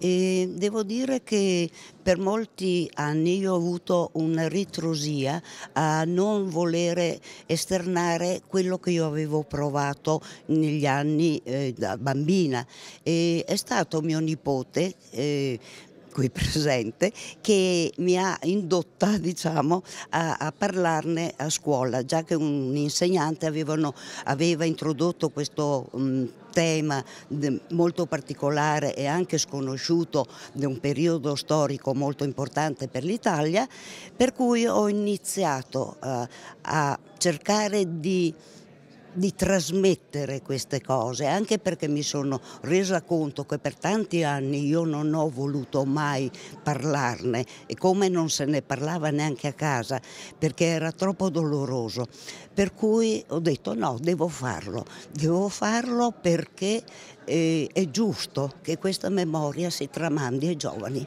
E devo dire che per molti anni io ho avuto una ritrosia a non volere esternare quello che io avevo provato negli anni eh, da bambina. E è stato mio nipote, eh, qui presente che mi ha indotta diciamo, a, a, parlarne a scuola, già che un insegnante avevano, aveva introdotto questo um, tema mm, molto particolare e anche sconosciuto di un periodo storico molto importante per l'Italia, per cui ho iniziato uh, a cercare di di trasmettere queste cose, anche perché mi sono resa conto che per tanti anni io non ho voluto mai parlarne e come non se ne parlava neanche a casa perché era troppo doloroso. Per cui ho detto no, devo farlo, devo farlo perché eh, è giusto che questa memoria si tramandi ai giovani.